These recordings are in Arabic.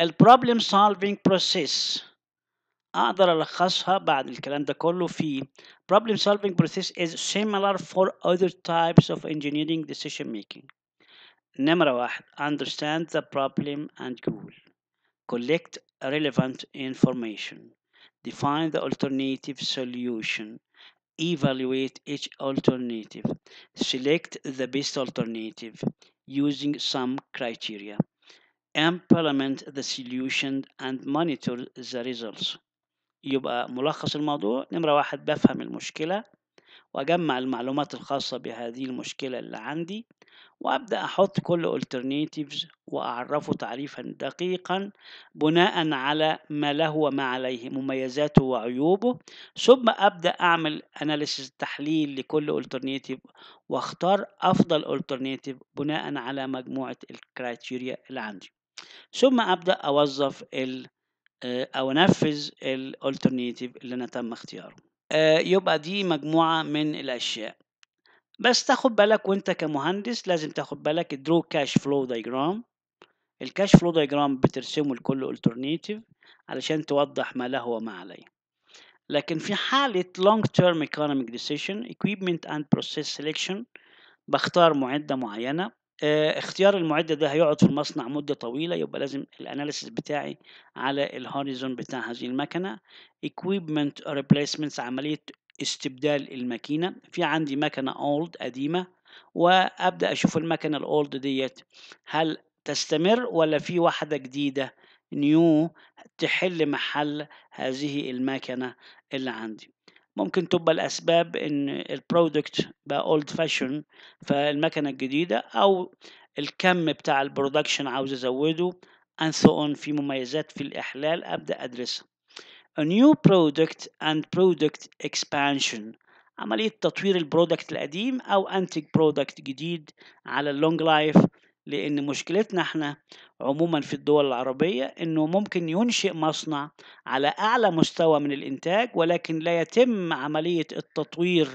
البروبلم سولفينج بروسيس اقدر الخصها بعد الكلام ده كله في problem solving process is similar for other types of engineering decision making نمرة واحد understand the problem and goal collect relevant information define the alternative solution evaluate each alternative select the best alternative using some criteria implement the solution and monitor the results يبقى ملخص الموضوع نمرة واحد بفهم المشكلة وأجمع المعلومات الخاصة بهذه المشكلة اللي عندي وأبدأ أحط كل alternatives وأعرفه تعريفا دقيقا بناء على ما له وما عليه مميزاته وعيوبه ثم أبدأ أعمل analysis تحليل لكل alternative وأختار أفضل alternative بناء على مجموعة الكرايتيريا اللي عندي ثم ابدا اوظف ال آه، او انفذ الالترنيتيف اللي انا تم اختياره آه، يبقى دي مجموعه من الاشياء بس تاخد بالك وانت كمهندس لازم تاخد بالك درو كاش فلو دايجرام الكاش فلو دايجرام بترسمه لكل الترنيتيف علشان توضح ما له وما عليه لكن في حالة long term economic decision equipment and process selection بختار معدة معينة آه، اختيار المعدة ده هيقعد في المصنع مدة طويلة يبقى لازم الاناليسيس بتاعي على الهوريزون بتاع هذه المكنة equipment replacements عملية استبدال الماكينة في عندي مكنة old قديمة وابدا اشوف المكنة الاولد ديت هل تستمر ولا في واحدة جديدة نيو تحل محل هذه المكنة اللي عندي ممكن تبقى الأسباب إن البرودكت بقى أولد فاشن فالمكنة الجديدة أو الكم بتاع البرودكشن عاوز أزوده and so on في مميزات في الإحلال أبدأ أدرسها a new product and product expansion عملية تطوير البرودكت القديم أو أنتج برودكت جديد على اللونج لايف لأن مشكلتنا احنا عموما في الدول العربية أنه ممكن ينشئ مصنع على أعلى مستوى من الإنتاج ولكن لا يتم عملية التطوير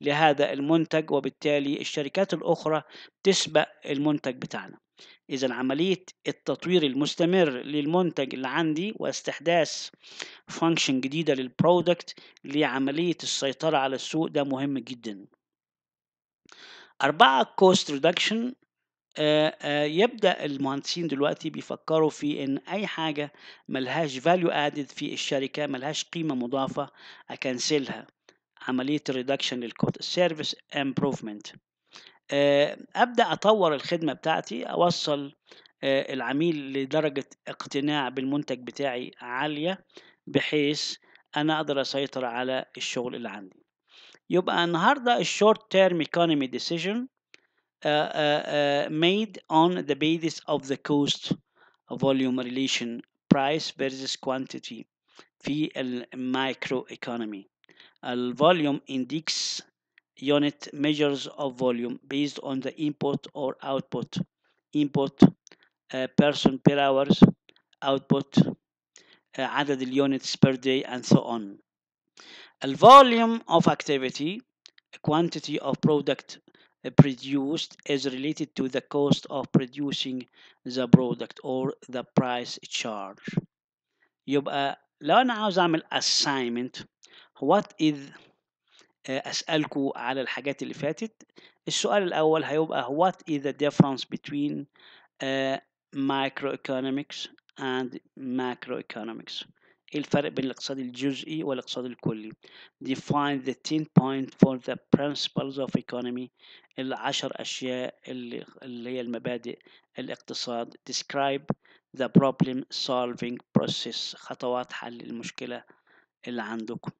لهذا المنتج وبالتالي الشركات الأخرى تسبق المنتج بتاعنا إذا عملية التطوير المستمر للمنتج اللي عندي واستحداث فانكشن جديدة للبرودكت لعملية السيطرة على السوق ده مهم جدا أربعة كوست ريدكشن يبدأ المهندسين دلوقتي بيفكروا في إن أي حاجة ملهاش فاليو ادد في الشركة ملهاش قيمة مضافة أكنسلها عملية الريدكشن للكود سيرفيس امبروفمنت أبدأ أطور الخدمة بتاعتي أوصل العميل لدرجة اقتناع بالمنتج بتاعي عالية بحيث أنا أقدر أسيطر على الشغل اللي عندي يبقى النهاردة الشورت تيرم ايكونومي ديسيجن Uh, uh, uh, made on the basis of the cost volume relation price versus quantity and microeconomy. A volume index unit measures of volume based on the input or output input uh, person per hours output uh, عدد units per day and so on A volume of activity a quantity of product produced is related to the cost of producing the product or the price charge يبقى لو انا عاوز اعمل assignment what is اسالكوا على الحاجات اللي فاتت السؤال الاول هيبقى what is the difference between uh, microeconomics and macroeconomics ايه الفرق بين الاقتصاد الجزئي والاقتصاد الكلي define the 10 point for the principles of economy العشر اشياء اللي, اللي هي المبادئ الاقتصاد describe the problem solving process خطوات حل المشكلة اللي عندكم